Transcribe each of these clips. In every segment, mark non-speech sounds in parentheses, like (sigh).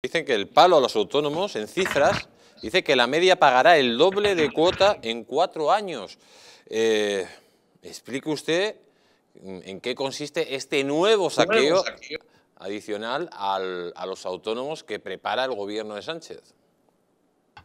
Dicen que el palo a los autónomos, en cifras, dice que la media pagará el doble de cuota en cuatro años. Eh, explique usted en qué consiste este nuevo saqueo, adicional a los autónomos que prepara el gobierno de Sánchez.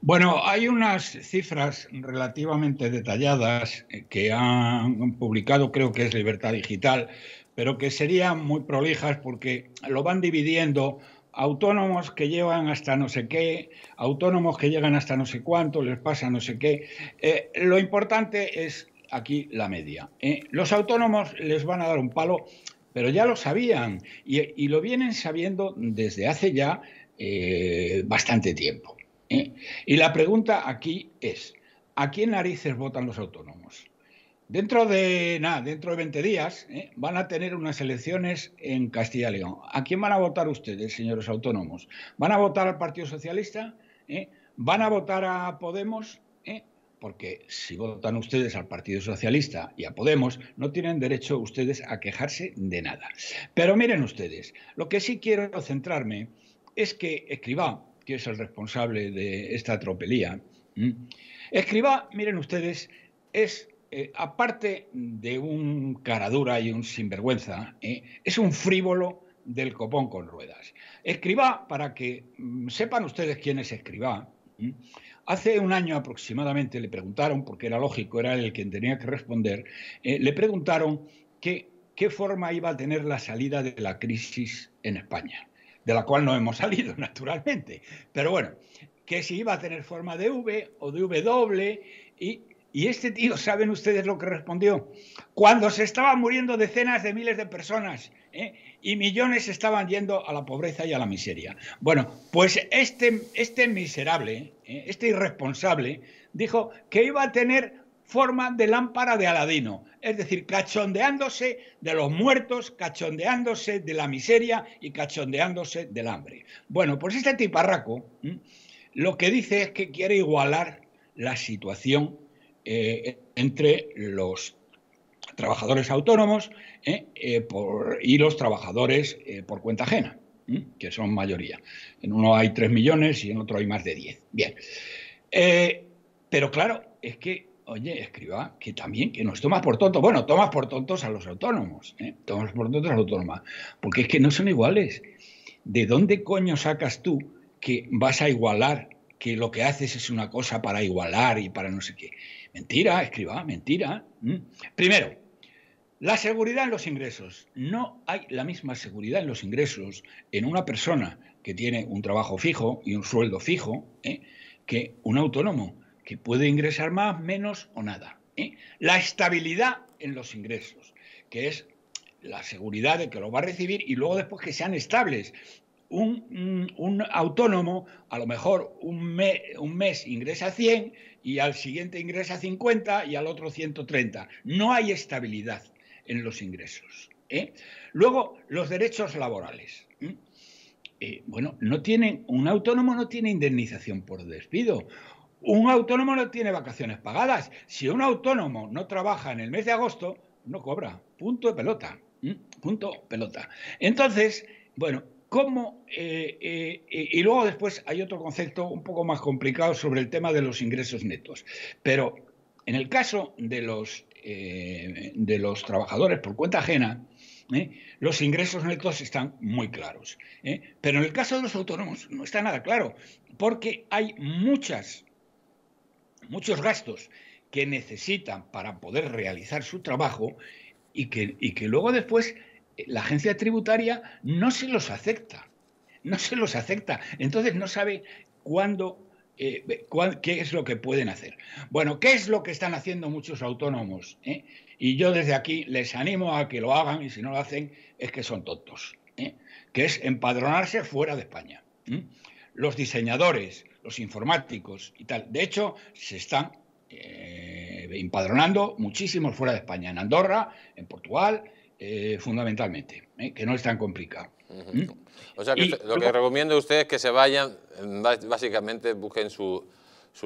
Bueno, hay unas cifras relativamente detalladas que han publicado, creo que es Libertad Digital, pero que serían muy prolijas porque lo van dividiendo autónomos que llevan hasta no sé qué, autónomos que llegan hasta no sé cuánto, les pasa no sé qué. Eh, lo importante es aquí la media. ¿eh? los autónomos les van a dar un palo, pero ya lo sabían y, lo vienen sabiendo desde hace ya eh, bastante tiempo. Y la pregunta aquí es, ¿a quién narices votan los autónomos? Dentro de nada, dentro de 20 días, ¿eh? van a tener unas elecciones en Castilla y León. ¿A quién van a votar ustedes, señores autónomos? ¿Van a votar al Partido Socialista? ¿Eh? ¿Van a votar a Podemos? ¿Eh? Porque si votan ustedes al Partido Socialista y a Podemos, no tienen derecho ustedes a quejarse de nada. Pero miren ustedes, lo que sí quiero centrarme es que Escribá, que es el responsable de esta tropelía, Escribá, miren ustedes, es eh, aparte de un cara dura y un sinvergüenza, eh, es un frívolo del copón con ruedas. Escriba para que mm, sepan ustedes quién es Escribá, hace un año aproximadamente le preguntaron, porque era lógico, era el quien tenía que responder, eh, le preguntaron qué forma iba a tener la salida de la crisis en España, de la cual no hemos (laughs) salido, naturalmente. Pero bueno, que si iba a tener forma de V o de W, y y este tío, ¿saben ustedes lo que respondió? Cuando se estaban muriendo decenas de miles de personas ¿eh? y millones estaban yendo a la pobreza y a la miseria. Bueno, pues este, este miserable, ¿eh? este irresponsable, dijo que iba a tener forma de lámpara de Aladino, es decir, cachondeándose de los muertos, cachondeándose de la miseria y cachondeándose del hambre. Bueno, pues este tiparraco lo que dice es que quiere igualar la situación eh, entre los trabajadores autónomos eh, eh, y los trabajadores por cuenta ajena, que son mayoría. En uno hay 3 millones y en otro hay más de 10. Bien. pero claro, es que oye, escriba, que también, que nos tomas por tontos. Bueno, tomas por tontos a los autónomos, tomas por tontos a los autónomos, porque es que no son iguales. ¿De dónde coño sacas tú que vas a igualar que lo que haces es una cosa para igualar y para no sé qué. Mentira, escriba, mentira. Primero, la seguridad en los ingresos. No hay la misma seguridad en los ingresos en una persona que tiene un trabajo fijo y un sueldo fijo ¿eh? que un autónomo que puede ingresar más, menos o nada. ¿eh? La estabilidad en los ingresos, que es la seguridad de que lo va a recibir y luego después que sean estables, un, autónomo, a lo mejor un, mes, ingresa 100 y al siguiente ingresa 50 y al otro 130. No hay estabilidad en los ingresos. ¿eh? Luego, los derechos laborales. ¿eh? Eh, bueno, no tienen, un autónomo no tiene indemnización por despido. Un autónomo no tiene vacaciones pagadas. Si un autónomo no trabaja en el mes de agosto, no cobra. Punto de pelota. Punto pelota. Entonces, bueno, eh, eh, eh, y luego después hay otro concepto un poco más complicado sobre el tema de los ingresos netos. Pero en el caso de los, de los trabajadores por cuenta ajena, los ingresos netos están muy claros. Pero en el caso de los autónomos no está nada claro, porque hay muchas, muchos gastos que necesitan para poder realizar su trabajo y que, y que luego después la agencia tributaria no se los acepta. No se los acepta. Entonces no sabe cuándo eh, qué es lo que pueden hacer. Bueno, ¿qué es lo que están haciendo muchos autónomos? Eh? Y yo desde aquí les animo a que lo hagan y si no lo hacen es que son tontos, eh, que es empadronarse fuera de España. Los diseñadores, los informáticos y tal. De hecho, se están empadronando muchísimos fuera de España, en Andorra, en Portugal, eh, fundamentalmente, eh, que no es tan complicado. ¿Mm? O sea, lo que recomiendo a ustedes es que se vayan, mm, básicamente busquen su,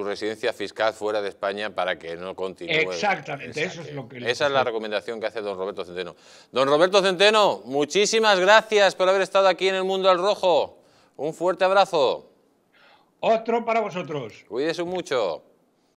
residencia fiscal fuera de España para que no continúe. Exactamente, esa, eso es lo que... Esa es la recomendación que hace don Roberto Centeno. Don Roberto Centeno, muchísimas gracias por haber estado aquí en el Mundo al Rojo. Un fuerte abrazo. Otro para vosotros. Cuídese mucho.